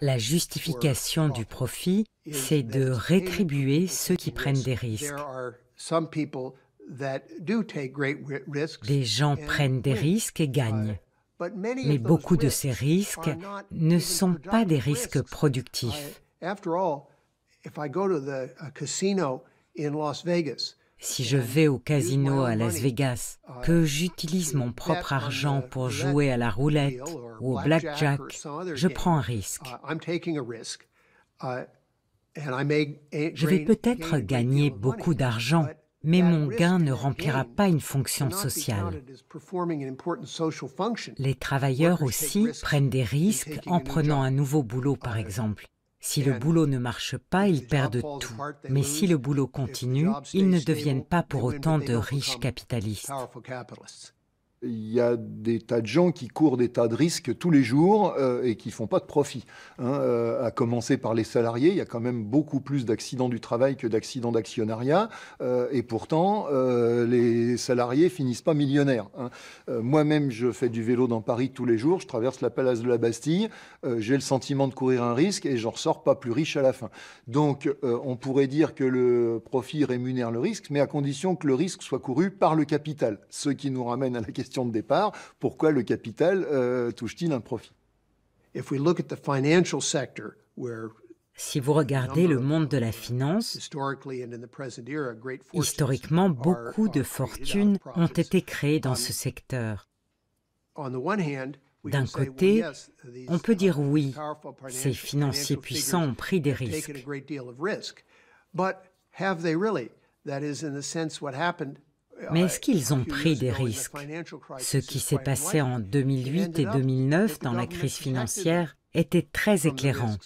La justification du profit, c'est de rétribuer ceux qui prennent des risques. les gens prennent des risques et gagnent. Mais beaucoup de ces risques ne sont pas des risques productifs. After all, if I go to the uh, casino in Las Vegas, si je vais au casino à Las Vegas, que j'utilise mon propre argent pour jouer à la roulette ou au blackjack, je prends un risque. Je vais peut-être gagner beaucoup d'argent, mais mon gain ne remplira pas une fonction sociale. Les travailleurs aussi prennent des risques en prenant un nouveau boulot, par exemple. Si le boulot ne marche pas, ils perdent tout. Mais si le boulot continue, ils ne deviennent pas pour autant de riches capitalistes il y a des tas de gens qui courent des tas de risques tous les jours euh, et qui font pas de profit. Hein, euh, à commencer par les salariés, il y a quand même beaucoup plus d'accidents du travail que d'accidents d'actionnariat, euh, et pourtant les salariés finissent pas millionnaires. Hein. Moi-même, je fais du vélo dans Paris tous les jours, je traverse la place de la Bastille, j'ai le sentiment de courir un risque et j'en ressors pas plus riche à la fin. Donc, on pourrait dire que le profit rémunère le risque, mais à condition que le risque soit couru par le capital, ce qui nous ramène à la question question de départ, pourquoi le capital euh, touche-t-il un profit si vous regardez le monde de la finance, historiquement, beaucoup de fortunes ont été créées dans ce secteur. D'un côté, on peut dire uh, oui, ces financiers puissants ont pris des risques. Mais est-ce qu'ils ont pris des risques Ce qui s'est passé en 2008 et 2009 dans la crise financière était très éclairant.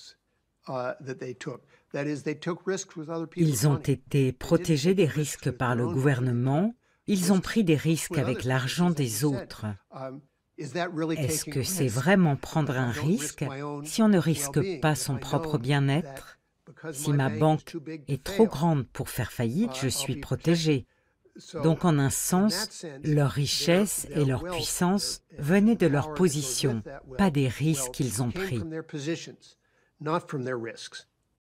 Ils ont été protégés des risques par le gouvernement, ils ont pris des risques avec l'argent des autres. Est-ce que c'est vraiment prendre un risque si on ne risque pas son propre bien-être Si ma banque est trop grande pour faire faillite, je suis protégé. Donc en un sens, leur richesse et leur puissance venaient de leur position, pas des risques qu'ils ont pris.